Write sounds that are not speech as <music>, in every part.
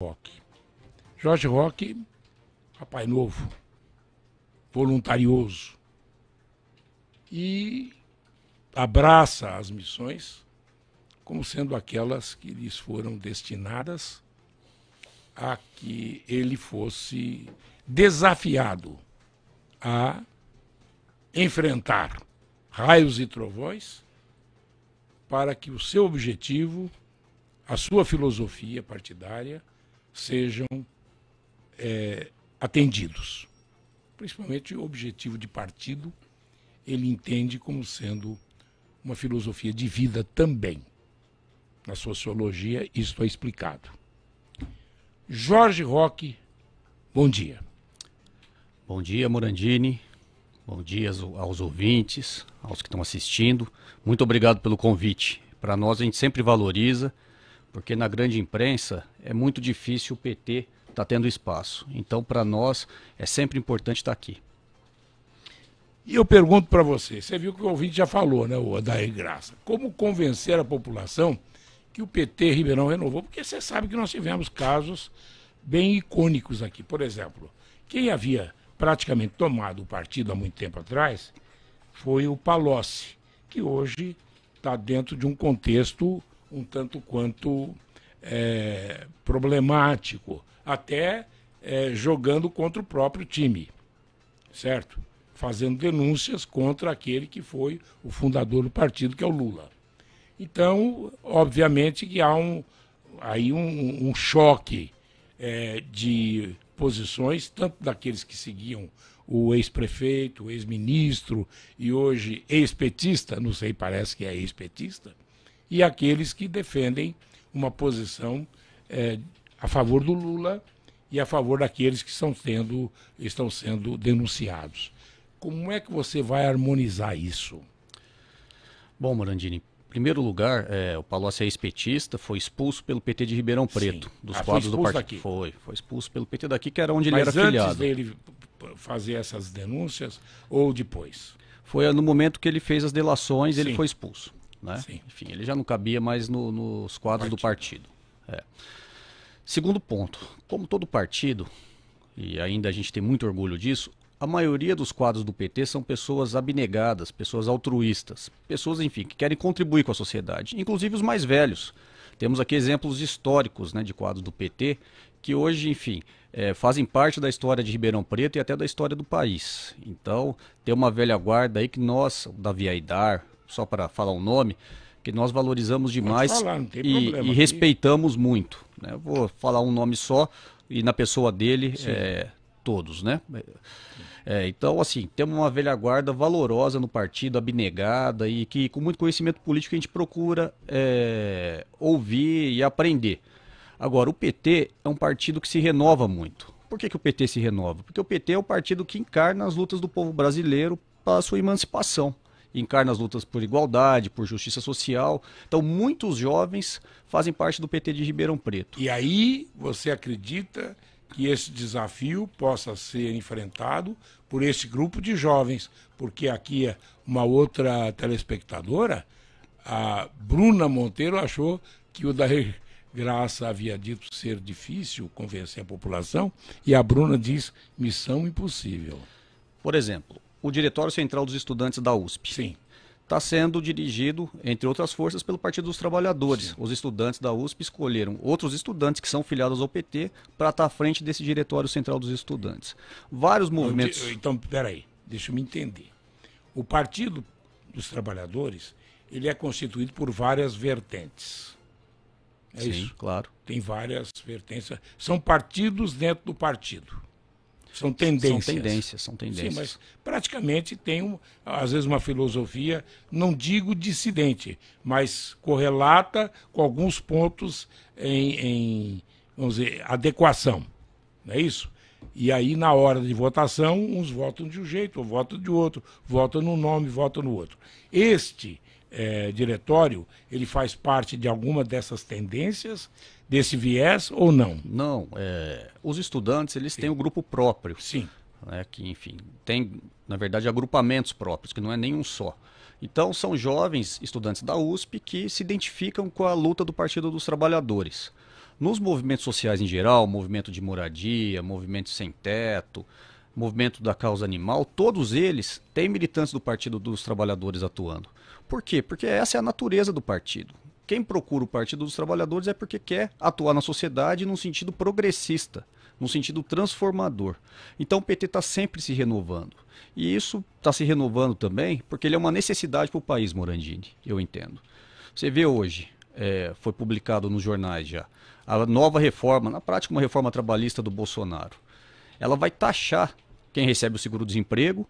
Rock. Jorge Rock, rapaz novo, voluntarioso. E abraça as missões como sendo aquelas que lhes foram destinadas a que ele fosse desafiado a enfrentar raios e trovões para que o seu objetivo, a sua filosofia partidária, sejam é, atendidos. Principalmente o objetivo de partido, ele entende como sendo uma filosofia de vida também. Na sociologia, isso é explicado. Jorge Roque, bom dia. Bom dia, Morandini. Bom dia aos ouvintes, aos que estão assistindo. Muito obrigado pelo convite. Para nós, a gente sempre valoriza porque na grande imprensa é muito difícil o PT estar tá tendo espaço. Então, para nós, é sempre importante estar tá aqui. E eu pergunto para você, você viu que o ouvinte já falou, né, o Adair Graça, como convencer a população que o PT Ribeirão renovou? Porque você sabe que nós tivemos casos bem icônicos aqui. Por exemplo, quem havia praticamente tomado o partido há muito tempo atrás foi o Palocci, que hoje está dentro de um contexto um tanto quanto é, problemático, até é, jogando contra o próprio time, certo? Fazendo denúncias contra aquele que foi o fundador do partido, que é o Lula. Então, obviamente que há um, aí um, um choque é, de posições, tanto daqueles que seguiam o ex-prefeito, o ex-ministro e hoje ex-petista, não sei, parece que é ex-petista, e aqueles que defendem uma posição é, a favor do Lula e a favor daqueles que estão, tendo, estão sendo denunciados. Como é que você vai harmonizar isso? Bom, Morandini, em primeiro lugar, é, o Palocci é espetista petista foi expulso pelo PT de Ribeirão Preto, Sim. dos ah, quadros do partido. Foi, foi expulso pelo PT daqui, que era onde Mas ele era antes dele fazer essas denúncias ou depois? Foi no momento que ele fez as delações, Sim. ele foi expulso. Né? Sim. Enfim, ele já não cabia mais no, nos quadros partido. do partido. É. Segundo ponto, como todo partido, e ainda a gente tem muito orgulho disso, a maioria dos quadros do PT são pessoas abnegadas, pessoas altruístas, pessoas, enfim, que querem contribuir com a sociedade, inclusive os mais velhos. Temos aqui exemplos históricos né, de quadros do PT que hoje, enfim, é, fazem parte da história de Ribeirão Preto e até da história do país. Então, tem uma velha guarda aí que nós, o Davi Aidar, só para falar um nome, que nós valorizamos demais falar, e, e, respeitamos muito. Né? Vou falar um nome só e na pessoa dele, é, todos, né? É, então, assim, temos uma velha guarda valorosa no partido, abnegada e que com muito conhecimento político a gente procura é, ouvir e aprender. Agora, o PT é um partido que se renova muito. Por que, que o PT se renova? Porque o PT é o partido que encarna as lutas do povo brasileiro para a sua emancipação encarna as lutas por igualdade, por justiça social. Então, muitos jovens fazem parte do PT de Ribeirão Preto. E aí você acredita que esse desafio possa ser enfrentado por esse grupo de jovens, porque aqui é uma outra telespectadora, a Bruna Monteiro, achou que o da Graça havia dito ser difícil convencer a população, e a Bruna diz missão impossível. Por exemplo, o Diretório Central dos Estudantes da USP. Sim. Está sendo dirigido, entre outras forças, pelo Partido dos Trabalhadores. Sim. Os estudantes da USP escolheram outros estudantes que são filiados ao PT para estar tá à frente desse Diretório Central dos Estudantes. Vários movimentos. então, peraí, deixa eu me entender. O Partido dos Trabalhadores ele é constituído por várias vertentes. É Sim, isso? claro. Tem várias vertentes. São partidos dentro do partido. São tendências. São tendências, são tendências. Sim, mas praticamente tem, um, às vezes, uma filosofia, não digo dissidente, mas correlata com alguns pontos em, em vamos dizer, adequação. Não é isso? E aí, na hora de votação, uns votam de um jeito, ou votam de outro, votam no nome, votam no outro. Este é, diretório, ele faz parte de alguma dessas tendências desse viés ou não? Não. É, os estudantes, eles Sim. têm o um grupo próprio. Sim. Né, que, enfim, tem, na verdade, agrupamentos próprios, que não é nenhum só. Então, são jovens estudantes da USP que se identificam com a luta do Partido dos Trabalhadores. Nos movimentos sociais em geral, movimento de moradia, movimento sem teto, movimento da causa animal, todos eles têm militantes do Partido dos Trabalhadores atuando. Por quê? Porque essa é a natureza do partido quem procura o Partido dos Trabalhadores é porque quer atuar na sociedade num sentido progressista, num sentido transformador. Então o PT está sempre se renovando. E isso está se renovando também porque ele é uma necessidade para o país, Morandini, eu entendo. Você vê hoje, é, foi publicado nos jornais já, a nova reforma, na prática uma reforma trabalhista do Bolsonaro. Ela vai taxar quem recebe o seguro-desemprego,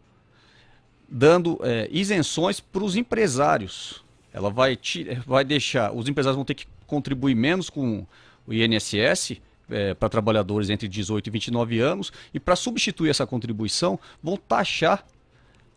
dando é, isenções para os empresários ela vai, te, vai deixar. Os empresários vão ter que contribuir menos com o INSS. É, para trabalhadores entre 18 e 29 anos, e para substituir essa contribuição, vão taxar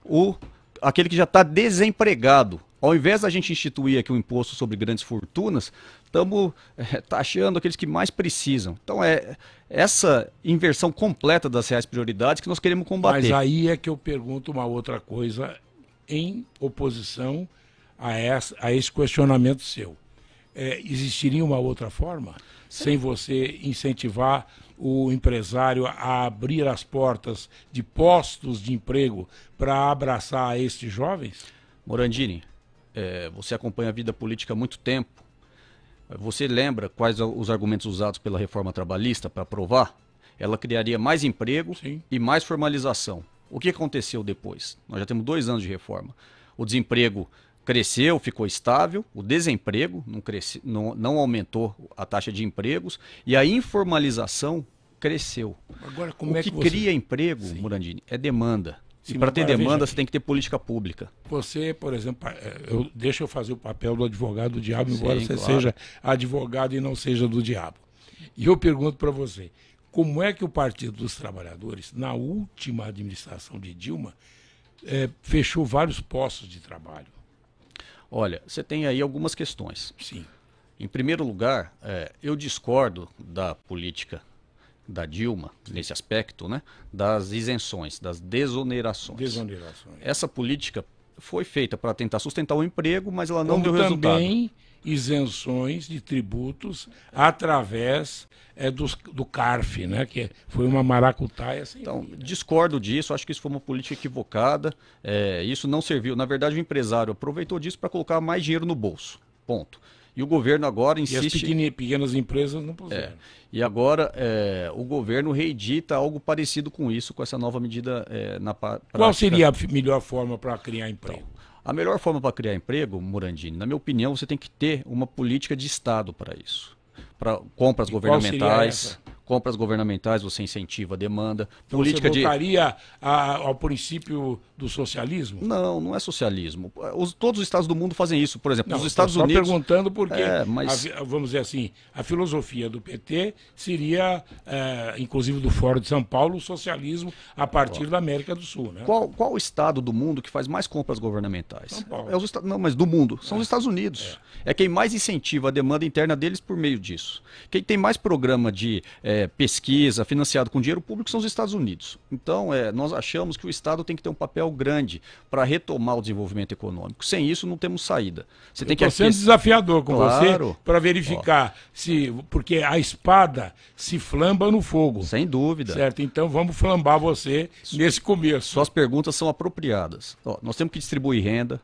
o, aquele que já está desempregado. Ao invés da gente instituir aqui um imposto sobre grandes fortunas, estamos é, taxando aqueles que mais precisam. Então, é essa inversão completa das reais prioridades que nós queremos combater. Mas aí é que eu pergunto uma outra coisa em oposição a, essa, a esse questionamento seu. É, existiria uma outra forma sem você incentivar o empresário a abrir as portas de postos de emprego para abraçar estes jovens? Morandini, é, você acompanha a vida política há muito tempo. Você lembra quais os argumentos usados pela reforma trabalhista para aprovar? Ela criaria mais emprego Sim. e mais formalização. O que aconteceu depois? Nós já temos dois anos de reforma. O desemprego cresceu, ficou estável, o desemprego não, cresce, não, não aumentou a taxa de empregos e a informalização cresceu. Agora, como o é que, que você... cria emprego, Sim. Murandini, é demanda. Sim, e para ter demanda, você tem que ter política pública. Você, por exemplo, é, eu, deixa eu fazer o papel do advogado do diabo, Sim, embora você claro. seja advogado e não seja do diabo. E eu pergunto para você, como é que o Partido dos Trabalhadores, na última administração de Dilma, é, fechou vários postos de trabalho? Olha, você tem aí algumas questões. Sim. Em primeiro lugar, é, eu discordo da política da Dilma, nesse aspecto, né, das isenções, das desonerações. Desonerações. Essa política foi feita para tentar sustentar o emprego, mas ela não Como deu resultado. Também isenções de tributos através é, dos, do CARF, né, que foi uma maracutaia. Sem assim. então, discordo disso, acho que isso foi uma política equivocada, é, isso não serviu. Na verdade, o empresário aproveitou disso para colocar mais dinheiro no bolso, ponto. E o governo agora insiste. E as pequenas empresas não puseram. É. E agora é, o governo reedita algo parecido com isso, com essa nova medida é, na prática. Qual seria a melhor forma para criar emprego? Então, a melhor forma para criar emprego, Morandini, na minha opinião, você tem que ter uma política de Estado para isso. Para compras e governamentais compras governamentais, você incentiva a demanda. Então política você voltaria de... a, ao princípio do socialismo? Não, não é socialismo. Os, todos os estados do mundo fazem isso. Por exemplo, não, os Estados só Unidos. perguntando porque, é, mas... a, vamos dizer assim, a filosofia do PT seria, é, inclusive do Fórum de São Paulo, o socialismo a partir da América do Sul. Né? Qual, qual o estado do mundo que faz mais compras governamentais? São Paulo. É os, não, mas do mundo. São é. os Estados Unidos. É. é. quem mais incentiva a demanda interna deles por meio disso. Quem tem mais programa de é, é, pesquisa, financiado com dinheiro público, são os Estados Unidos. Então, é, nós achamos que o Estado tem que ter um papel grande para retomar o desenvolvimento econômico. Sem isso, não temos saída. Você Eu tem que aqui... desafiador com claro. você para verificar Ó. se. Porque a espada se flamba no fogo. Sem dúvida. Certo? Então, vamos flambar você Su... nesse começo. Suas perguntas são apropriadas. Ó, nós temos que distribuir renda,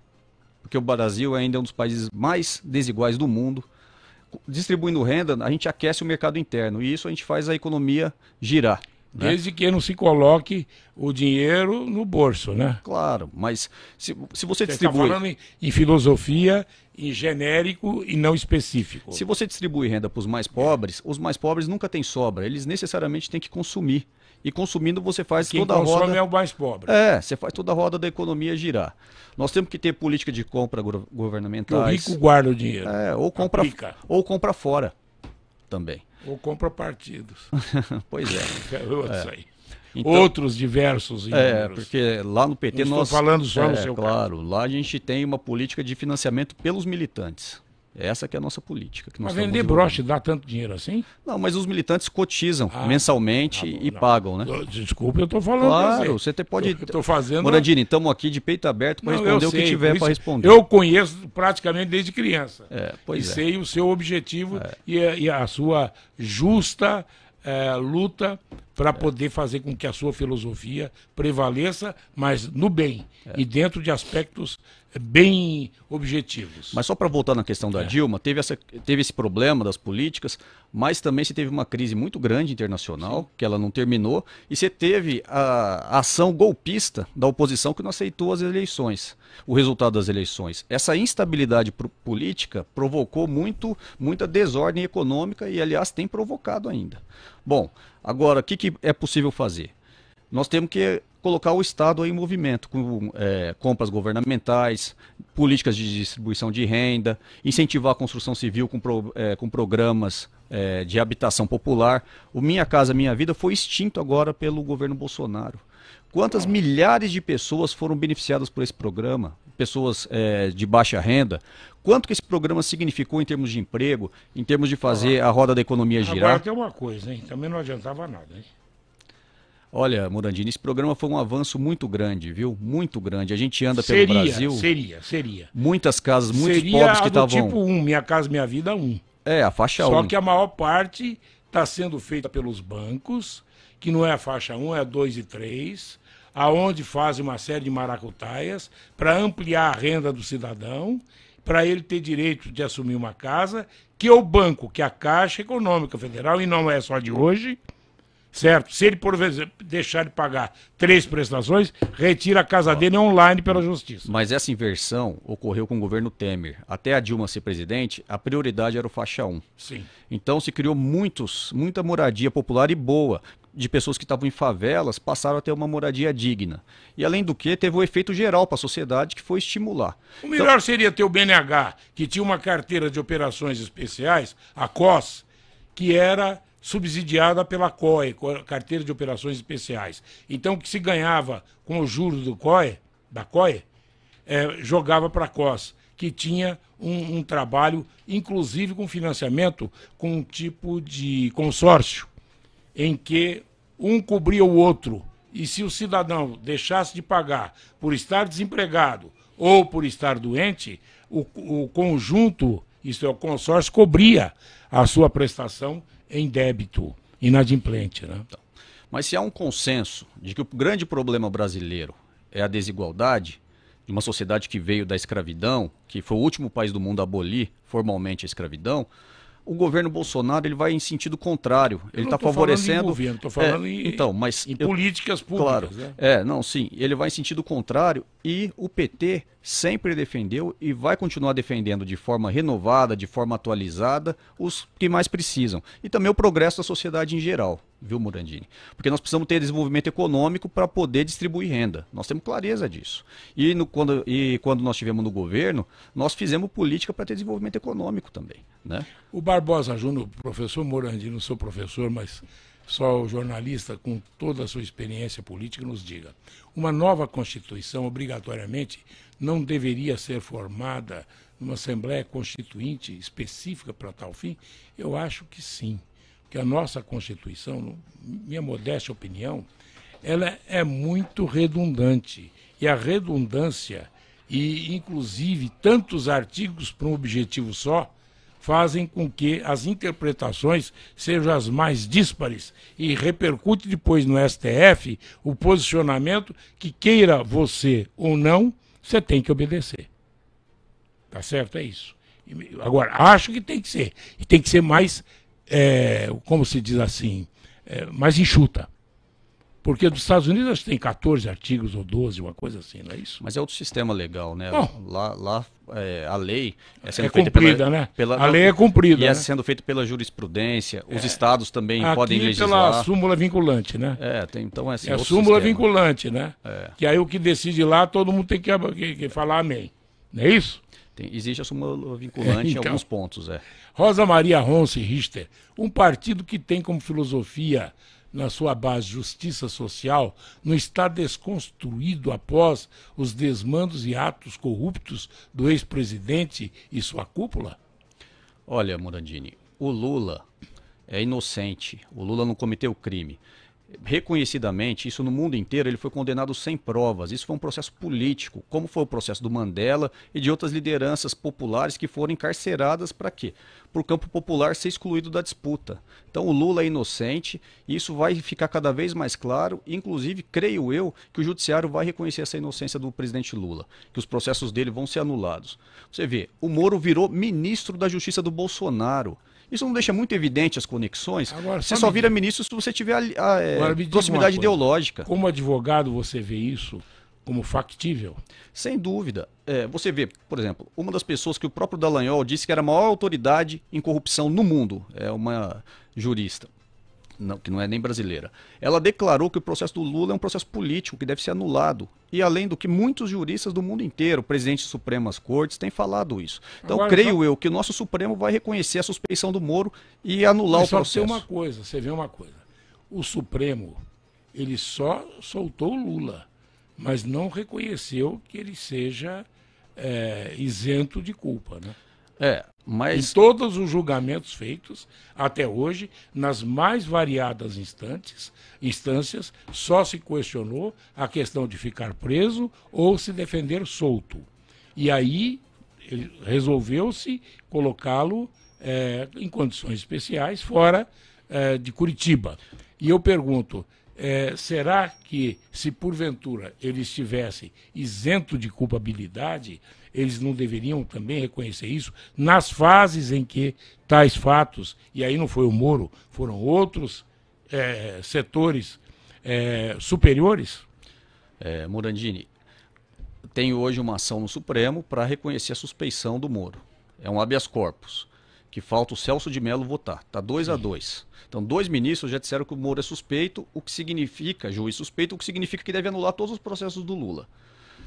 porque o Brasil ainda é um dos países mais desiguais do mundo distribuindo renda, a gente aquece o mercado interno e isso a gente faz a economia girar. Né? Desde né? que não se coloque o dinheiro no bolso, né? Claro, mas se, se você, você tá distribui. Está falando em, em, filosofia, em genérico e não específico. Se você distribui renda para os mais pobres, os mais pobres nunca têm sobra, eles necessariamente têm que consumir e consumindo você faz Quem toda a roda. é o mais pobre. É, você faz toda a roda da economia girar. Nós temos que ter política de compra governamentais. o rico guarda o dinheiro. É, ou compra, aplica. ou compra fora também. Ou compra partidos. <laughs> pois é. <laughs> É, é. aí. Então, Outros diversos É, porque lá no PT Não nós. Estou falando só é, no seu Claro, caso. lá a gente tem uma política de financiamento pelos militantes. Essa que é a nossa política. Que mas vender broche dá tanto dinheiro assim? Não, mas os militantes cotizam ah, mensalmente tá e não. pagam, né? Desculpa, eu estou falando. Claro, assim. você pode. Estou fazendo. Morandini, estamos aqui de peito aberto para responder o que tiver para responder. Eu conheço praticamente desde criança. É, pois e é. sei o seu objetivo é. e, a, e, a sua justa é, luta para poder fazer com que a sua filosofia prevaleça, mas no bem e dentro de aspectos bem objetivos. Mas só para voltar na questão da é. Dilma, teve, essa, teve esse problema das políticas, mas também se teve uma crise muito grande internacional, Sim. que ela não terminou, e você teve a ação golpista da oposição que não aceitou as eleições, o resultado das eleições. Essa instabilidade política provocou muito, muita desordem econômica e, aliás, tem provocado ainda. Bom, Agora, o que, que é possível fazer? Nós temos que colocar o Estado em movimento com é, compras governamentais, políticas de distribuição de renda, incentivar a construção civil com, pro, é, com programas é, de habitação popular. O Minha Casa Minha Vida foi extinto agora pelo governo Bolsonaro. Quantas milhares de pessoas foram beneficiadas por esse programa? pessoas é, de baixa renda. Quanto que esse programa significou em termos de emprego, em termos de fazer a roda da economia girar? Agora tem uma coisa, hein? Também não adiantava nada, hein? Olha, Morandini, esse programa foi um avanço muito grande, viu? Muito grande. A gente anda seria, pelo Brasil. Seria, seria. Muitas casas, muitos seria pobres que estavam. Tipo um, Minha Casa Minha Vida 1. Um. É, a faixa 1. Só um. que a maior parte está sendo feita pelos bancos, que não é a faixa 1, é a 2 e 3 aonde fazem uma série de maracutaias para ampliar a renda do cidadão, para ele ter direito de assumir uma casa, que é o banco, que é a Caixa Econômica Federal, e não é só de hoje, certo? Se ele por exemplo, deixar de pagar três prestações, retira a casa dele é online pela justiça. Mas essa inversão ocorreu com o governo Temer. Até a Dilma ser presidente, a prioridade era o faixa 1. Sim. Então se criou muitos, muita moradia popular e boa de pessoas que estavam em favelas passaram a ter uma moradia digna. E além do que, teve o um efeito geral para a sociedade que foi estimular. O melhor então... seria ter o BNH, que tinha uma carteira de operações especiais, a COS, que era subsidiada pela COE, Carteira de Operações Especiais. Então, o que se ganhava com o juro do COE, da COE, é, jogava para a COS, que tinha um, um trabalho, inclusive com financiamento, com um tipo de consórcio em que um cobria o outro. E se o cidadão deixasse de pagar por estar desempregado ou por estar doente, o, o conjunto, isso é, o consórcio, cobria a sua prestação em débito inadimplente. Né? Então, mas se há um consenso de que o grande problema brasileiro é a desigualdade, de uma sociedade que veio da escravidão, que foi o último país do mundo a abolir formalmente a escravidão, o governo Bolsonaro ele vai em sentido contrário. Eu ele está favorecendo. Falando governo, falando é, em, então, mas em eu, políticas públicas. Claro. Né? É, não, sim. Ele vai em sentido contrário e o PT sempre defendeu e vai continuar defendendo de forma renovada, de forma atualizada, os que mais precisam. E também o progresso da sociedade em geral viu, Morandini? Porque nós precisamos ter desenvolvimento econômico para poder distribuir renda. Nós temos clareza disso. E, no, quando, e quando nós estivemos no governo, nós fizemos política para ter desenvolvimento econômico também. Né? O Barbosa Júnior, professor Morandini, não sou professor, mas só o jornalista com toda a sua experiência política nos diga. Uma nova Constituição, obrigatoriamente, não deveria ser formada numa Assembleia Constituinte específica para tal fim? Eu acho que sim que a nossa Constituição, minha modesta opinião, ela é muito redundante. E a redundância, e inclusive tantos artigos para um objetivo só, fazem com que as interpretações sejam as mais díspares e repercute depois no STF o posicionamento que queira você ou não, você tem que obedecer. Tá certo? É isso. Agora, acho que tem que ser. E tem que ser mais é, como se diz assim, é, mais enxuta. Porque dos Estados Unidos acho que tem 14 artigos ou 12, uma coisa assim, não é isso? Mas é outro sistema legal, né? Bom, lá, lá é, a lei é sendo é feita cumprida, pela, né? Pela, a lei é cumprida. E é né? é sendo feita pela jurisprudência. Os é. estados também Aqui podem legislar. pela súmula vinculante, né? É, tem, então é assim. É a súmula sistema. vinculante, né? É. Que aí o que decide lá, todo mundo tem que, que, que falar amém. Não é isso? Tem, existe a súmula <laughs> vinculante é, então, em alguns pontos. É. Rosa Maria Ronce Richter, um partido que tem como filosofia na sua base justiça social, não está desconstruído após os desmandos e atos corruptos do ex-presidente e sua cúpula? Olha, Morandini, o Lula é inocente. O Lula não cometeu crime reconhecidamente, isso no mundo inteiro, ele foi condenado sem provas. Isso foi um processo político, como foi o processo do Mandela e de outras lideranças populares que foram encarceradas para quê? Por campo popular ser excluído da disputa. Então o Lula é inocente, e isso vai ficar cada vez mais claro, inclusive creio eu que o judiciário vai reconhecer essa inocência do presidente Lula, que os processos dele vão ser anulados. Você vê, o Moro virou ministro da Justiça do Bolsonaro. Isso não deixa muito evidente as conexões. Agora, você só vira ministro se você tiver a, a ah, é, Agora, proximidade ideológica. Como advogado, você vê isso como factível? Sem dúvida. É, você vê, por exemplo, uma das pessoas que o próprio Dallagnol disse que era a maior autoridade em corrupção no mundo, é uma jurista não, que não é nem brasileira, ela declarou que o processo do Lula é um processo político que deve ser anulado. E além do que muitos juristas do mundo inteiro, presidentes de Supremas Cortes, têm falado isso. Então, Agora, creio eu que o nosso Supremo vai reconhecer a suspeição do Moro e anular Mas o processo. Só tem uma coisa, você vê uma coisa. O Supremo, ele só soltou o Lula, mas não reconheceu que ele seja é, isento de culpa, né? É, mas... Em todos os julgamentos feitos até hoje, nas mais variadas instantes, instâncias, só se questionou a questão de ficar preso ou se defender solto. E aí resolveu-se colocá-lo é, em condições especiais fora é, de Curitiba. E eu pergunto: é, será que, se porventura eles estivessem isento de culpabilidade, eles não deveriam também reconhecer isso nas fases em que tais fatos, e aí não foi o Moro, foram outros é, setores é, superiores? É, Morandini, tenho hoje uma ação no Supremo para reconhecer a suspeição do Moro. É um habeas corpus que falta o Celso de Mello votar. Está 2 a 2 Então, dois ministros já disseram que o Moro é suspeito, o que significa, juiz suspeito, o que significa que deve anular todos os processos do Lula.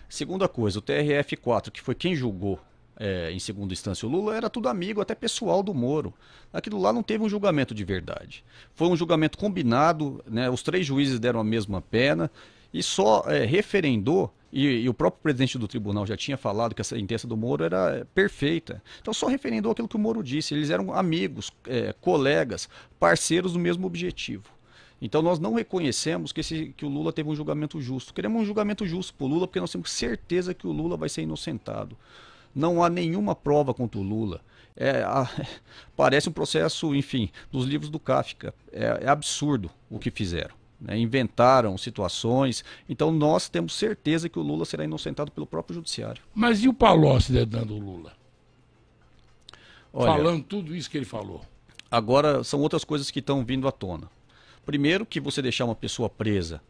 Segunda coisa, o TRF4, que foi quem julgou é, em segunda instância o Lula, era tudo amigo, até pessoal do Moro. Aquilo lá não teve um julgamento de verdade. Foi um julgamento combinado, né, os três juízes deram a mesma pena e só é, referendou e, e, o próprio presidente do tribunal já tinha falado que a sentença do Moro era é, perfeita. Então, só referendou aquilo que o Moro disse. Eles eram amigos, é, colegas, parceiros do mesmo objetivo. Então, nós não reconhecemos que, esse, que o Lula teve um julgamento justo. Queremos um julgamento justo para o Lula, porque nós temos certeza que o Lula vai ser inocentado. Não há nenhuma prova contra o Lula. É, a, <laughs> parece um processo, enfim, dos livros do Kafka. é, é absurdo o que fizeram né, inventaram situações. Então nós temos certeza que o Lula será inocentado pelo próprio judiciário. Mas e o Palocci dedando o Lula? Olha, Falando tudo isso que ele falou. Agora são outras coisas que estão vindo à tona. Primeiro que você deixar uma pessoa presa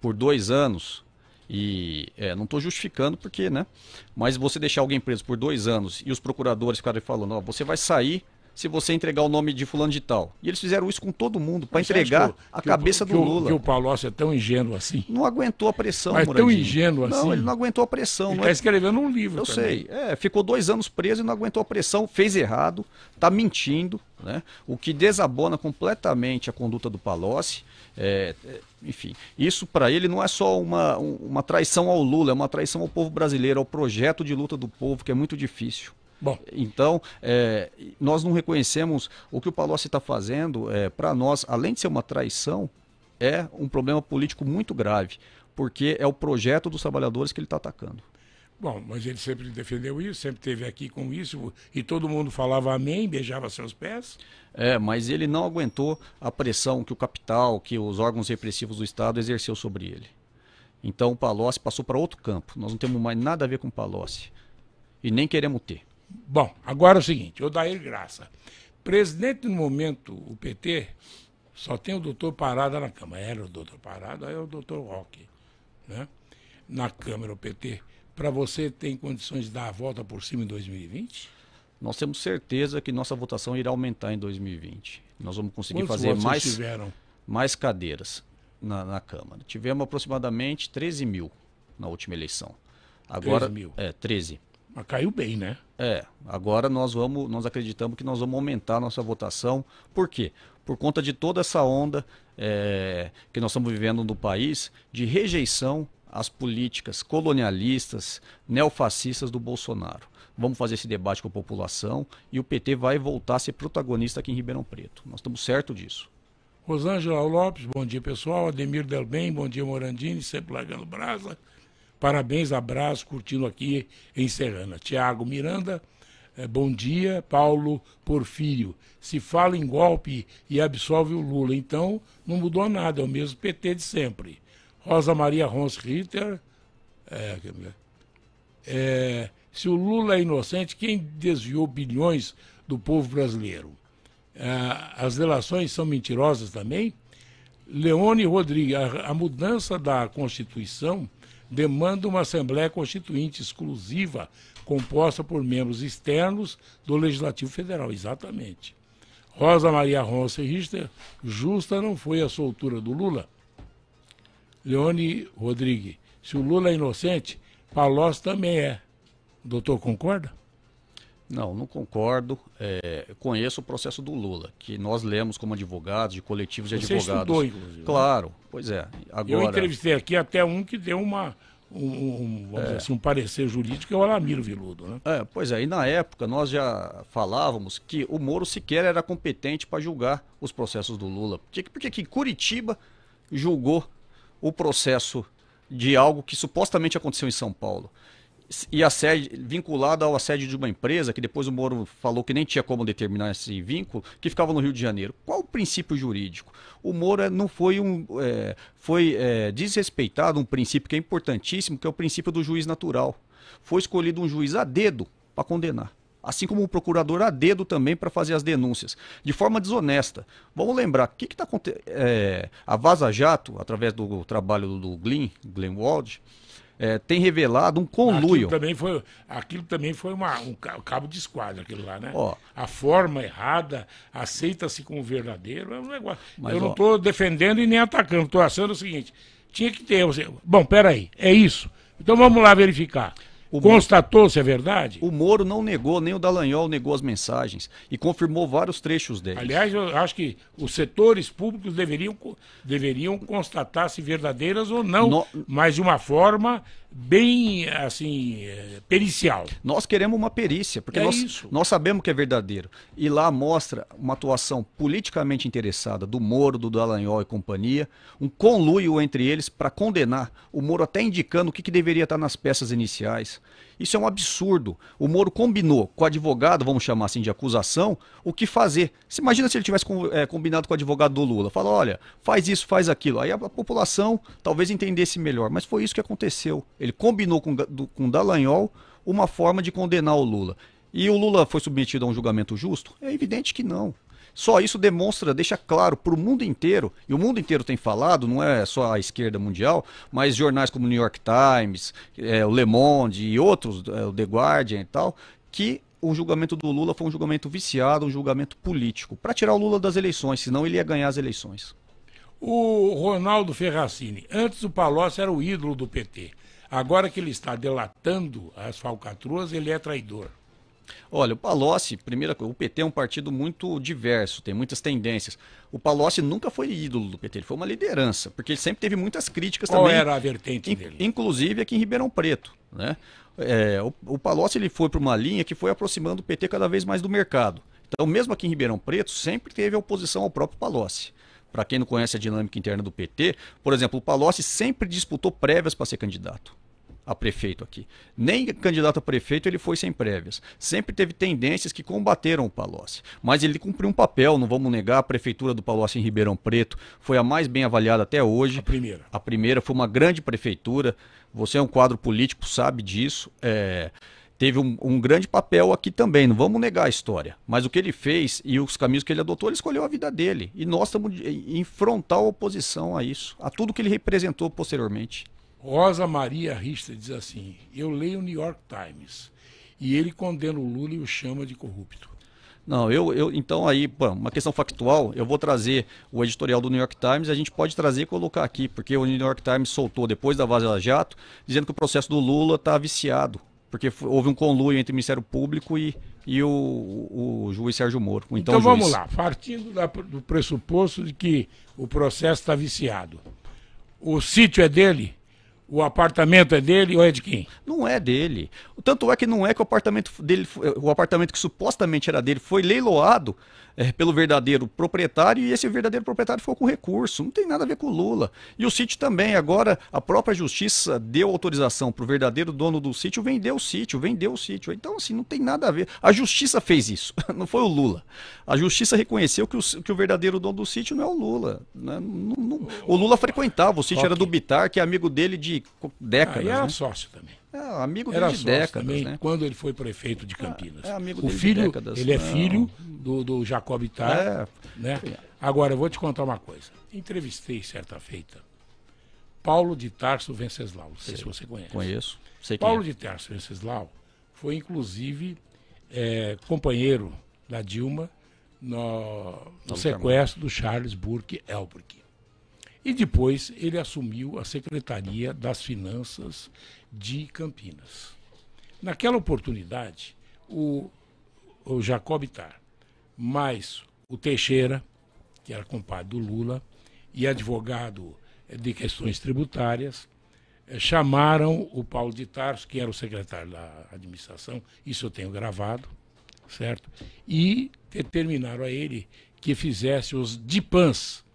por dois anos e é, não estou justificando porque, né? Mas você deixar alguém preso por dois anos e os procuradores ficarem falando, ó, você vai sair se você entregar o nome de fulano de tal. E eles fizeram isso com todo mundo, para entregar a cabeça o, do Lula. O, que o Palocci é tão ingênuo assim. Não aguentou a pressão, Mas é tão ingênuo assim. Não, ele não aguentou a pressão. Ele está é... escrevendo um livro Eu também. sei. É, ficou dois anos preso e não aguentou a pressão, fez errado, está mentindo, né? o que desabona completamente a conduta do Palocci. É, é enfim, isso para ele não é só uma, uma traição ao Lula, é uma traição ao povo brasileiro, ao projeto de luta do povo, que é muito difícil. Bom. Então, é, nós não reconhecemos o que o Palocci está fazendo, é, para nós, além de ser uma traição, é um problema político muito grave, porque é o projeto dos trabalhadores que ele está atacando. Bom, mas ele sempre defendeu isso, sempre esteve aqui com isso, e todo mundo falava amém, beijava seus pés. É, mas ele não aguentou a pressão que o capital, que os órgãos repressivos do Estado exerceu sobre ele. Então o Palocci passou para outro campo. Nós não temos mais nada a ver com o Palocci. E nem queremos ter. Bom, agora é o seguinte, o Dair Graça. Presidente, no momento, o PT só tem o doutor Parada na Câmara. Era o doutor Parada, é o doutor Roque. Né? Na Câmara, o PT. Para você, tem condições de dar a volta por cima em 2020? Nós temos certeza que nossa votação irá aumentar em 2020. Nós vamos conseguir Quantos fazer mais, tiveram? mais cadeiras na, na Câmara. Tivemos aproximadamente 13 mil na última eleição. Agora, 13 mil. É, 13. Mas caiu bem, né? É. Agora nós vamos, nós acreditamos que nós vamos aumentar a nossa votação. Por quê? Por conta de toda essa onda é, que nós estamos vivendo no país de rejeição às políticas colonialistas, neofascistas do Bolsonaro. Vamos fazer esse debate com a população e o PT vai voltar a ser protagonista aqui em Ribeirão Preto. Nós estamos certos disso. Rosângela Lopes, bom dia pessoal. Ademir Delbem, bom dia Morandini, sempre largando brasa. Parabéns, abraço, curtindo aqui em Serrana. Tiago Miranda, é, bom dia. Paulo Porfírio, se fala em golpe e absolve o Lula, então não mudou nada, é o mesmo PT de sempre. Rosa Maria Rons Ritter, é, é, se o Lula é inocente, quem desviou bilhões do povo brasileiro? É, as relações são mentirosas também? Leone Rodrigues, a, a mudança da Constituição demanda uma Assembleia Constituinte exclusiva, composta por membros externos do Legislativo Federal. Exatamente. Rosa Maria Ronce Richter, justa não foi a soltura do Lula. Leone Rodrigues, se o Lula é inocente, Palocci também é. doutor concorda? Não, não concordo. É, conheço o processo do Lula, que nós lemos como advogados, de coletivos de Você advogados. Estudou, inclusive. Né? Claro, pois é. Agora... Eu entrevistei aqui até um que deu uma, um, um, é. assim, um parecer jurídico, é o Alamiro Viludo. Né? É, pois é, e na época nós já falávamos que o Moro sequer era competente para julgar os processos do Lula. Porque, porque Curitiba julgou o processo de algo que supostamente aconteceu em São Paulo e assédio, vinculado ao assédio de uma empresa, que depois o Moro falou que nem tinha como determinar esse vínculo, que ficava no Rio de Janeiro. Qual o princípio jurídico? O Moro eh, não foi um. É, foi é, desrespeitado um princípio que é importantíssimo, que é o princípio do juiz natural. Foi escolhido um juiz a dedo para condenar. Assim como o procurador a dedo também para fazer as denúncias, de forma desonesta. Vamos lembrar, o que está acontecendo? É, a Vaza Jato, através do trabalho do Glenn, Glenn Wald, é, tem revelado um conluio. Aquilo também foi, aquilo também foi uma, um cabo de esquadra, aquilo lá, né? Ó, a forma errada aceita-se como verdadeiro, é um negócio. Mas, eu não estou defendendo e nem atacando, estou achando o seguinte: tinha que ter. Bom, peraí, é isso. Então vamos lá verificar. Constatou se é verdade? O Moro não negou, nem o Dallagnol negou as mensagens e confirmou vários trechos deles. Aliás, eu acho que os setores públicos deveriam, deveriam constatar se verdadeiras ou não, no... mas de uma forma bem assim eh, pericial. Nós queremos uma perícia, porque é nós, isso. nós sabemos que é verdadeiro. E lá mostra uma atuação politicamente interessada do Moro, do Dallagnol e companhia, um conluio entre eles para condenar o Moro até indicando o que, que deveria estar nas peças iniciais. Isso é um absurdo. O Moro combinou com o advogado, vamos chamar assim de acusação, o que fazer. Se imagina se ele tivesse eh, combinado com o advogado do Lula. Fala, olha, faz isso, faz aquilo. Aí a, população talvez entendesse melhor. Mas foi isso que aconteceu. Ele combinou com, com o Dallagnol uma forma de condenar o Lula. E o Lula foi submetido a um julgamento justo? É evidente que não. Só isso demonstra, deixa claro para o mundo inteiro, e o mundo inteiro tem falado, não é só a esquerda mundial, mas jornais como o New York Times, é, o Le Monde e outros, é, o The Guardian e tal, que o julgamento do Lula foi um julgamento viciado, um julgamento político, para tirar o Lula das eleições, senão ele ia ganhar as eleições. O Ronaldo Ferracini, antes o Palocci era o ídolo do PT. Agora que ele está delatando as falcatruas, ele é traidor. Olha, o Palocci, primeira coisa, o PT é um partido muito diverso, tem muitas tendências. O Palocci nunca foi ídolo do PT, ele foi uma liderança, porque ele sempre teve muitas críticas Qual também. Qual era a vertente in, dele? Inclusive aqui em Ribeirão Preto, né? É, o, o Palocci ele foi para uma linha que foi aproximando o PT cada vez mais do mercado. Então, mesmo aqui em Ribeirão Preto, sempre teve oposição ao próprio Palocci. Para quem não conhece a dinâmica interna do PT, por exemplo, o Palocci sempre disputou prévias para ser candidato a prefeito aqui. Nem candidato a prefeito ele foi sem prévias. Sempre teve tendências que combateram o Palocci. Mas ele cumpriu um papel, não vamos negar. A prefeitura do Palocci em Ribeirão Preto foi a mais bem avaliada até hoje. A primeira. A primeira foi uma grande prefeitura. Você é um quadro político, sabe disso. É teve um, um, grande papel aqui também, não vamos negar a história. Mas o que ele fez e os caminhos que ele adotou, ele escolheu a vida dele. E nós estamos em frontal oposição a isso, a tudo que ele representou posteriormente. Rosa Maria Rista diz assim: Eu leio o New York Times e ele condena o Lula e o chama de corrupto. Não, eu, eu então aí, uma questão factual, eu vou trazer o editorial do New York Times, a gente pode trazer e colocar aqui, porque o New York Times soltou depois da Vaza Jato, dizendo que o processo do Lula está viciado, porque houve um conluio entre o Ministério Público e, e o, o juiz Sérgio Moro. Então, então vamos lá, partindo da, do pressuposto de que o processo está viciado, o sítio é dele? O apartamento é dele ou é de quem? Não é dele. Tanto é que não é que o apartamento dele, eh, o apartamento que supostamente era dele, foi leiloado é, pelo verdadeiro proprietário e esse verdadeiro proprietário ficou com recurso. Não tem nada a ver com o Lula. E o sítio também. Agora a própria justiça deu autorização para o verdadeiro dono do sítio vender o sítio, vender o sítio. Então, assim, não tem nada a ver. A justiça fez isso, <laughs> não foi o Lula. A justiça reconheceu que o, que o verdadeiro dono do sítio não é o Lula. Né? Não, não, o Lula frequentava, o sítio okay. era do Bitar, que é amigo dele de décadas. Ah, era né? sócio também. É, amigo era de décadas, também, né? Quando ele foi prefeito de ah, Campinas. É, é amigo o filho, de décadas. Ele é filho do, do Jacob Itar, é. né? É. Agora, eu vou te contar uma coisa. Entrevistei certa feita Paulo de Tarso Venceslau. Não sei, sei se você conhece. Conheço. Sei Paulo é. de Tarso Venceslau foi, inclusive, é, companheiro da Dilma no, no sequestro do Charles Burke Elbrick. E depois ele assumiu a Secretaria das Finanças de Campinas. Naquela oportunidade, o, o Jacob Tar, mais o Teixeira, que era compadre do Lula, e advogado eh, de questões tributárias, eh, chamaram o Paulo de Tarso, que era o secretário da administração, isso eu tenho gravado, certo? E determinaram a ele que fizesse os DIPANs,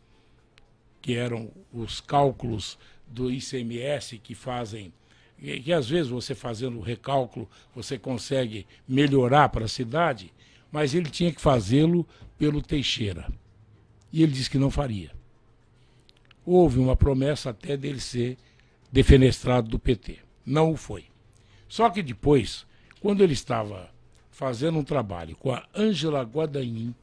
que eram os cálculos do ICMS que fazem que às vezes você fazendo o recálculo você consegue melhorar para a cidade, mas ele tinha que fazê-lo pelo Teixeira. E ele disse que não faria. Houve uma promessa até dele ser defenestrado do PT. Não o foi. Só que depois, quando ele estava fazendo um trabalho com a Ângela Guadagnini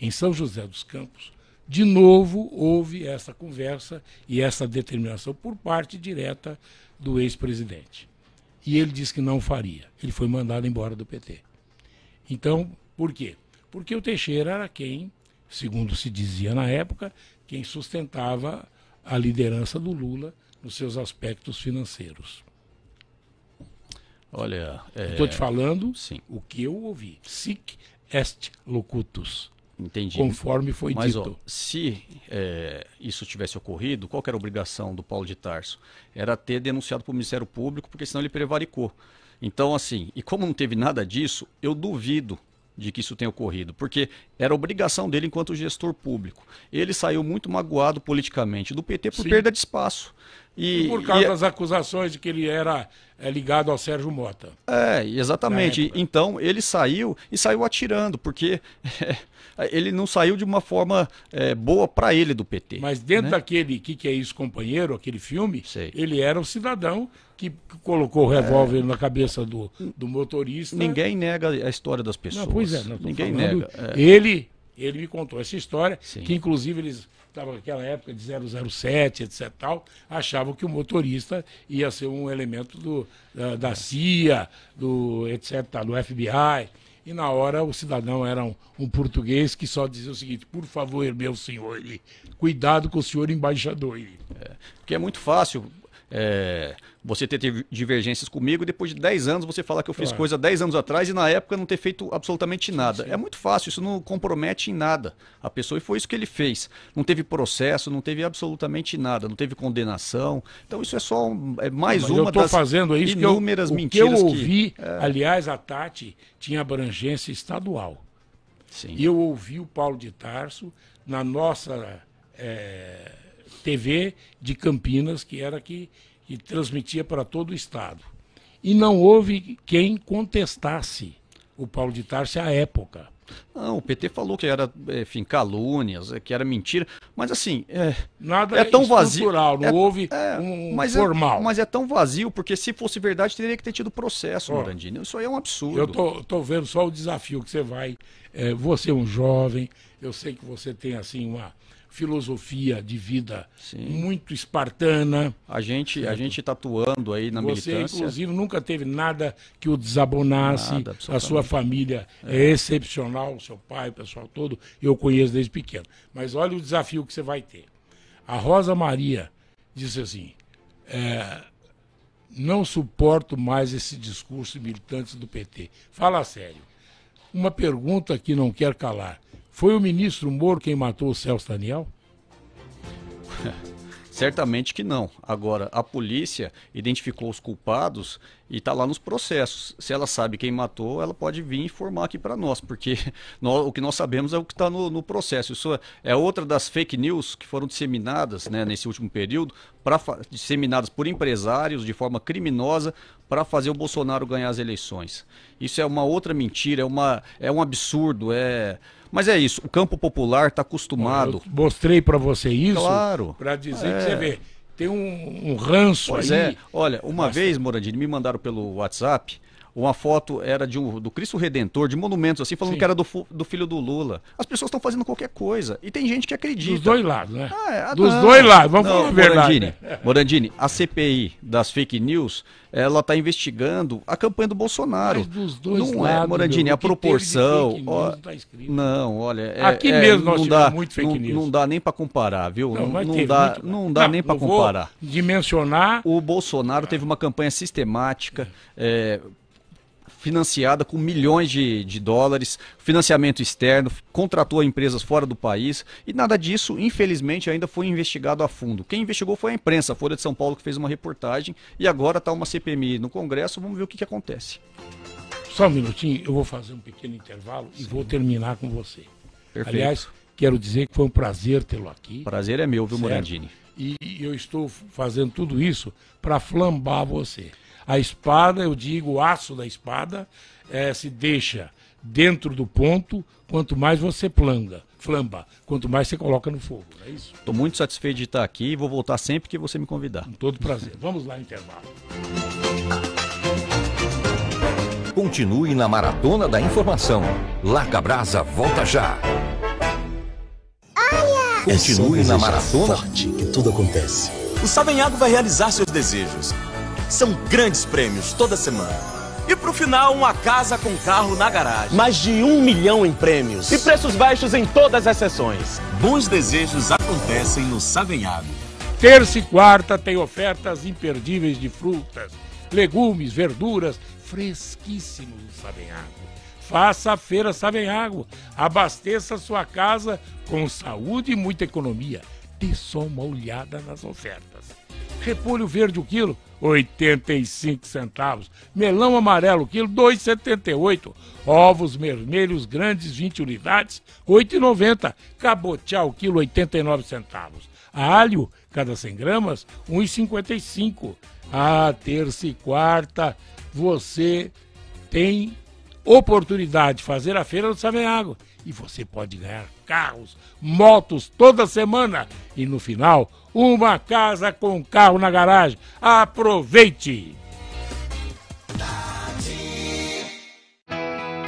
em São José dos Campos, de novo houve essa conversa e essa determinação por parte direta do ex-presidente. E ele disse que não faria. Ele foi mandado embora do PT. Então, por quê? Porque o Teixeira era quem, segundo se dizia na época, quem sustentava a liderança do Lula nos seus aspectos financeiros. Olha, estou é, te falando Sim. o que eu ouvi. Sic est locutus. Entendi. Conforme foi Mas, dito. Ó, se é, isso tivesse ocorrido, qual era a obrigação do Paulo de Tarso? Era ter denunciado para o Ministério Público, porque senão ele prevaricou. Então, assim, e como não teve nada disso, eu duvido de que isso tenha ocorrido, porque era obrigação dele enquanto gestor público. Ele saiu muito magoado politicamente do PT por Sim. perda de espaço. E, e por causa e... É- das acusações de que ele era é, ligado ao Sérgio Mota. É, exatamente. Então ele saiu e saiu atirando, porque é, <laughs> ele não saiu de uma forma é, boa para ele do PT. Mas dentro né? daquele que, que é isso, companheiro, aquele filme, Sei. ele era um cidadão que colocou o revólver é. na cabeça do, do motorista. Ninguém nega a história das pessoas. Não, pois é, não, ninguém falando. nega. É. Ele, ele me contou essa história, Sim. que inclusive eles estava naquela época de 007, etc. Tal, achavam que o motorista ia ser um elemento do, da, da CIA, do, etc., do FBI. E na hora o cidadão era um, um português que só dizia o seguinte: por favor, meu senhor, cuidado com o senhor embaixador. É, porque é muito fácil. É você ter divergências comigo, depois de 10 anos você falar que eu fiz claro. coisa 10 anos atrás e na época não ter feito absolutamente nada. Sim, sim. É muito fácil, isso não compromete em nada a pessoa e foi isso que ele fez. Não teve processo, não teve absolutamente nada, não teve condenação. Então isso é só um, é mais Mas uma das fazendo isso inúmeras eu, mentiras que eu ouvi. Que, é... Aliás, a Tati tinha abrangência estadual. Sim. Eu ouvi o Paulo de Tarso na nossa é, eh, TV de Campinas, que era que e transmitia para todo o Estado. E não houve quem contestasse o Paulo de Tarso à época. Não, o PT falou que era, enfim, calúnias, que era mentira, mas assim, é, Nada é tão vazio. Não é, houve é, um mas é, formal. É, mas é tão vazio, porque se fosse verdade, teria que ter tido processo, oh, Isso aí é um absurdo. Eu tô, tô vendo só o desafio que você vai. É, você é um jovem, eu sei que você tem assim uma filosofia de vida Sim. muito espartana. A gente certo? a gente tatuando aí na Você, militância. Você inclusive nunca teve nada que o desabonasse. Nada, a sua família é. é excepcional, seu pai, o pessoal todo, eu conheço desde pequeno. Mas olha o desafio que você vai ter. A Rosa Maria disse assim: é, não suporto mais esse discurso militante do PT. Fala sério. Uma pergunta que não quer calar. Foi o ministro Moro quem matou o Celso Daniel? <laughs> Certamente que não. Agora, a polícia identificou os culpados e está lá nos processos. Se ela sabe quem matou, ela pode vir informar aqui para nós, porque <laughs> nós, o que nós sabemos é o que está no, no, processo. Isso é outra das fake news que foram disseminadas né, nesse último período, pra, disseminadas por empresários de forma criminosa para fazer o Bolsonaro ganhar as eleições. Isso é uma outra mentira, é, uma, é um absurdo, é mas é isso, o campo popular está acostumado. Eu mostrei para você isso. Claro. Para dizer é. que você vê. Tem um, um ranço pois aí. é. Olha, uma Nossa. vez, Morandini, me mandaram pelo WhatsApp uma foto era de um, do Cristo Redentor, de monumentos assim, falando Sim. que era do, do, filho do Lula. As pessoas estão fazendo qualquer coisa. E tem gente que acredita. Dos dois lados, né? Ah, é, ah, Dos não, dois lados, vamos não, falar a verdade. Morandini, Morandini, a CPI das fake news, ela está investigando a campanha do Bolsonaro. Mas dos dois não é, lados, é, Morandini, meu, a proporção. Ó, não, tá não, olha. É, Aqui é, mesmo nós não dá, muito fake não, news. Não dá nem para comparar, viu? Não, não dá, muito... não dá nem para comparar. Dimensionar. O Bolsonaro teve uma campanha sistemática. É, financiada com milhões de, de dólares, financiamento externo, contratou empresas fora do país e nada disso, infelizmente, ainda foi investigado a fundo. Quem investigou foi a imprensa, a Folha de São Paulo, que fez uma reportagem e agora está uma CPMI no Congresso. Vamos ver o que, que acontece. Só um minutinho, eu vou fazer um pequeno intervalo Sim. e vou terminar com você. Perfeito. Aliás, quero dizer que foi um prazer tê-lo aqui. Prazer é meu, viu, certo? Morandini? E eu estou fazendo tudo isso para flambar você. A espada, eu digo, o aço da espada é, se deixa dentro do ponto, quanto mais você planga, flamba, quanto mais você coloca no fogo. É isso? Estou muito satisfeito de estar aqui e vou voltar sempre que você me convidar. Com todo prazer. Vamos lá, intervalo. Continue na Maratona da Informação. Larga Brasa, volta já. Continue é na Maratona. Forte que tudo acontece. O Sabenhago vai realizar seus desejos são grandes prêmios toda semana. E pro final, uma casa com carro na garagem. Mais de um milhão em prêmios. E preços baixos em todas as sessões. Bons desejos acontecem no Savenhado. Terça e quarta tem ofertas imperdíveis de frutas, legumes, verduras, fresquíssimos no Savenhado. Faça a feira Savenhago. Abasteça sua casa com saúde e muita economia. Dê só uma olhada nas ofertas. Repolho verde o quilo, 85 centavos. Melão amarelo o quilo, 2,78. Ovos vermelhos grandes, 20 unidades, 8,90. Cabotiá o quilo, 89 centavos. Alho, cada 100 gramas, 1,55. A terça e quarta, você tem oportunidade de fazer a feira do Sameago e você pode ganhar carros, motos toda semana e no final uma casa com carro na garagem. Aproveite!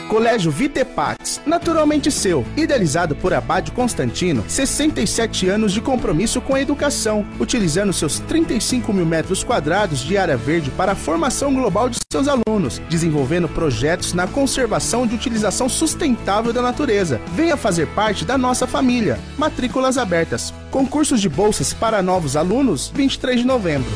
Colégio Vitepax, naturalmente seu, idealizado por Abade Constantino, 67 anos de compromisso com a educação, utilizando seus 35 mil metros quadrados de área verde para a formação global de seus alunos, desenvolvendo projetos na conservação de utilização sustentável da natureza. Venha fazer parte da nossa família. Matrículas abertas. Concursos de bolsas para novos alunos, 23 de novembro.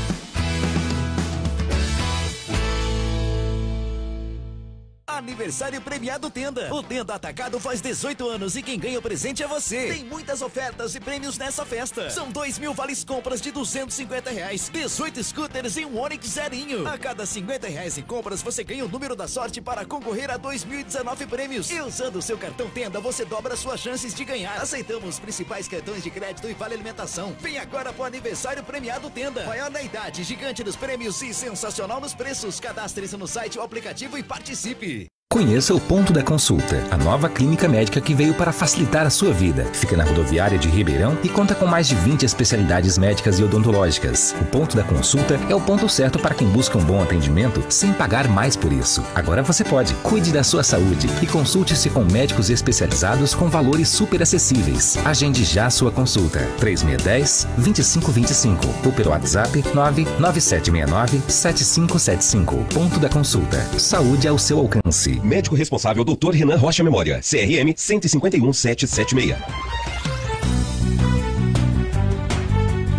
aniversário premiado Tenda. O Tenda Atacado faz 18 anos e quem ganha o presente é você. Tem muitas ofertas e prêmios nessa festa. São 2 mil vales compras de 250 reais, 18 scooters e um Onix zerinho. A cada 50 reais em compras, você ganha o número da sorte para concorrer a 2019 prêmios. E usando o seu cartão Tenda, você dobra suas chances de ganhar. Aceitamos os principais cartões de crédito e vale alimentação. Vem agora pro aniversário premiado Tenda. Maior na idade, gigante dos prêmios e sensacional nos preços. Cadastre-se no site ou aplicativo e participe. Conheça o Ponto da Consulta, a nova clínica médica que veio para facilitar a sua vida. Fica na rodoviária de Ribeirão e conta com mais de 20 especialidades médicas e odontológicas. O Ponto da Consulta é o ponto certo para quem busca um bom atendimento sem pagar mais por isso. Agora você pode. Cuide da sua saúde e consulte-se com médicos especializados com valores super acessíveis. Agende já sua consulta. 3610 2525 ou pelo WhatsApp 99769 7575. Ponto da Consulta. Saúde ao seu alcance. Médico responsável, Dr. Renan Rocha Memória. CRM 151776.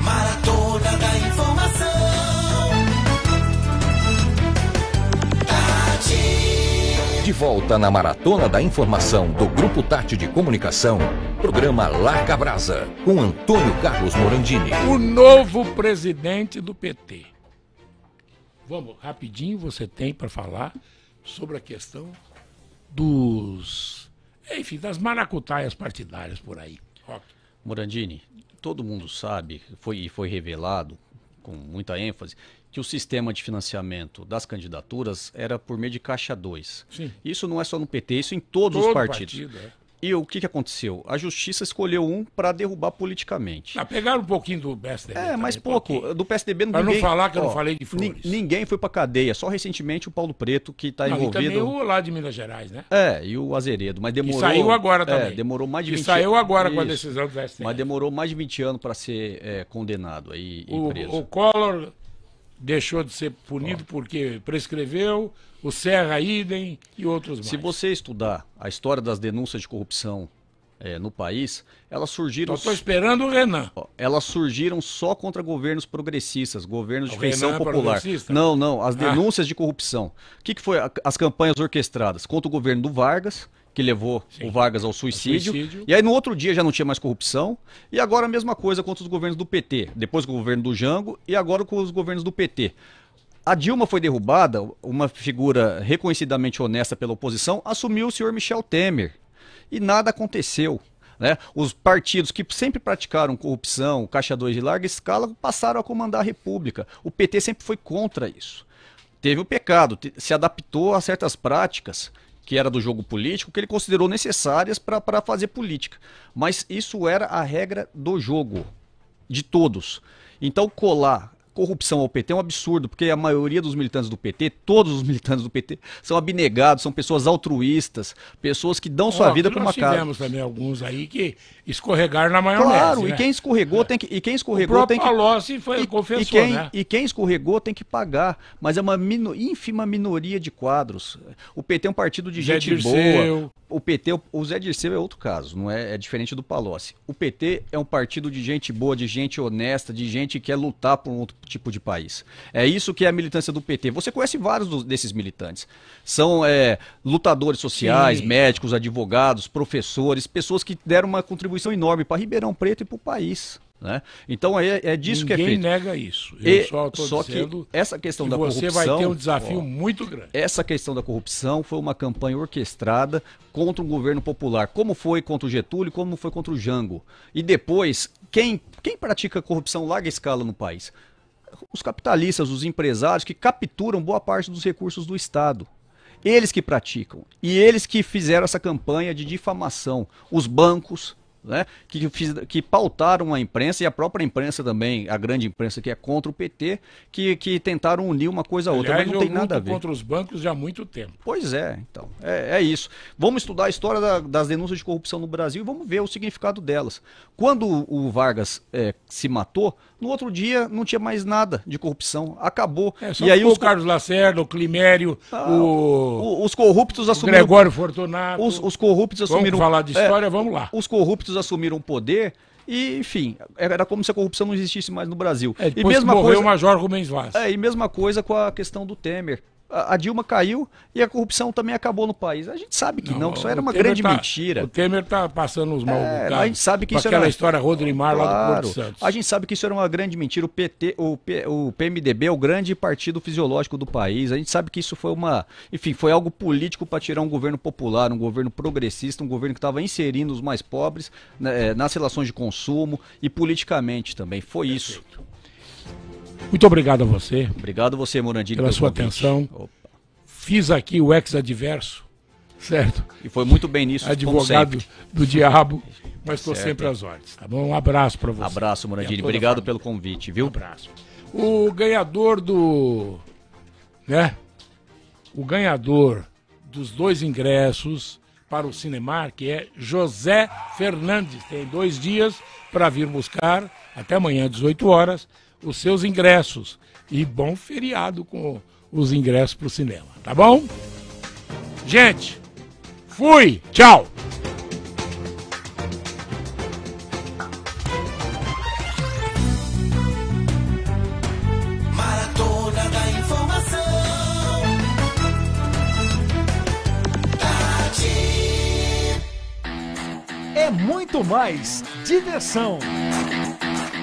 Maratona da Informação. Tati. De volta na Maratona da Informação do Grupo Tati de Comunicação. Programa Larga Brasa, com Antônio Carlos Morandini. O novo presidente do PT. Vamos, rapidinho você tem para falar sobre a questão dos. Enfim, das maracutaias partidárias por aí. Rock. Morandini, todo mundo sabe, foi, foi revelado com muita ênfase, que o sistema de financiamento das candidaturas era por meio de caixa 2. Isso não é só no PT, isso em todos todo os partidos. Partido, é. E o que, que aconteceu? A justiça escolheu um para derrubar politicamente. Ah, pegaram um pouquinho do PSDB. É, mas pouco. Pouquinho. Do PSDB não Para ninguém... não falar que ó, eu não falei de flores. Ninguém foi para cadeia. Só recentemente o Paulo Preto, que está envolvido. E também o lá de Minas Gerais, né? É, e o Azeredo. Mas demorou. Que saiu agora é, também. É, demorou mais de 20 anos. saiu agora Isso. com a decisão do STF. Mas demorou mais de 20 anos para ser é, condenado aí, o, e preso. O Collor deixou de ser punido porque prescreveu, o Serra Idem e outros mais. Se você estudar a história das denúncias de corrupção é, no país, elas surgiram. Estou esperando o Renan. Elas surgiram só contra governos progressistas, governos o de feição é popular. É não, não. As ah. denúncias ah. de corrupção. O que, que foi a, as campanhas orquestradas? Contra o governo do Vargas, que levou Sim. o Vargas ao suicídio. suicídio. E aí no outro dia já não tinha mais corrupção. E agora a mesma coisa contra os governos do PT. Depois com o governo do Jango e agora com os governos do PT. A Dilma foi derrubada, uma figura reconhecidamente honesta pela oposição, assumiu o senhor Michel Temer. E nada aconteceu. Né? Os partidos que sempre praticaram corrupção, caixa 2 de larga escala, passaram a comandar a República. O PT sempre foi contra isso. Teve o pecado, se adaptou a certas práticas que era do jogo político, que ele considerou necessárias para fazer política. Mas isso era a regra do jogo, de todos. Então, colar corrupção ao PT é um absurdo, porque a maioria dos militantes do PT, todos os militantes do PT, são abnegados, são pessoas altruístas, pessoas que dão sua vida para uma causa. Nós tivemos também alguns aí que escorregaram na maionese. Claro, né? e quem escorregou é. tem que e quem escorregou tem que Palocci foi e, confessou, e quem, né? e quem escorregou tem que pagar, mas é uma mino, ínfima minoria de quadros. O PT é um partido de Zé gente Dirceu. boa. O PT, o Zé Dirceu é outro caso, não é, é diferente do Palocci. O PT é um partido de gente boa, de gente honesta, de gente que quer lutar por um outro tipo de país. É isso que é a militância do PT. Você conhece vários dos, desses militantes. São é, lutadores sociais, Sim. médicos, advogados, professores, pessoas que deram uma contribuição enorme para Ribeirão Preto e para o país. Né? Então é, é disso Ninguém que é feito. Ninguém nega isso. Eu e, só só que essa questão que da você corrupção. Você vai ter um desafio ó, muito grande. Essa questão da corrupção foi uma campanha orquestrada contra um governo popular, como foi contra o Getúlio, como foi contra o Jango. E depois, quem, quem pratica corrupção larga escala no país? os capitalistas, os empresários que capturam boa parte dos recursos do Estado. Eles que praticam. E eles que fizeram essa campanha de difamação. Os bancos, né, que, que, pautaram a imprensa e a própria imprensa também, a grande imprensa que é contra o PT, que, que tentaram unir uma coisa a outra, Aliás, mas não tem nada a ver. contra os bancos já há muito tempo. Pois é, então, é, é isso. Vamos estudar a história da, das denúncias de corrupção no Brasil e vamos ver o significado delas. Quando o Vargas é, se matou, no outro dia não tinha mais nada de corrupção, acabou. É, e aí os Carlos Lacerda, o Climério, ah, o... os corruptos assumiram o Gregório Fortunato. Os, os corruptos assumiram. Vamos falar de é, história, é, vamos lá. Os corruptos assumiram o poder e, enfim, era como se a corrupção não existisse mais no Brasil. É, e mesma morreu coisa, o Major Rubens Vaz. É, e mesma coisa com a questão do Temer a Dilma caiu e a corrupção também acabou no país. A gente sabe que não, não isso era uma grande tá, mentira. O Temer está passando os mal é, A gente sabe que isso aquela era... história Rodrimar claro, lá do Porto Santos. A gente sabe que isso era uma grande mentira. O PT, o, P, o PMDB é o grande partido fisiológico do país. A gente sabe que isso foi uma, enfim, foi algo político para tirar um governo popular, um governo progressista, um governo que estava inserindo os mais pobres né, é, nas relações de consumo e politicamente também. Foi Perfeito. isso. Muito obrigado a você. Obrigado você, Morandini, pela sua convite. atenção. Opa. Fiz aqui o ex-adverso, certo? E foi muito bem nisso, Advogado do diabo, mas estou sempre às ordens, tá bom? Um abraço para você. Abraço, Morandini. Obrigado pelo convite, viu? Um abraço. O ganhador do. né? O ganhador dos dois ingressos para o Cinemar, que é José Fernandes. Tem dois dias para vir buscar, até amanhã, 18 horas os seus ingressos. E bom feriado com os ingressos para o cinema, tá bom? Gente, fui! Tchau! É muito mais diversão.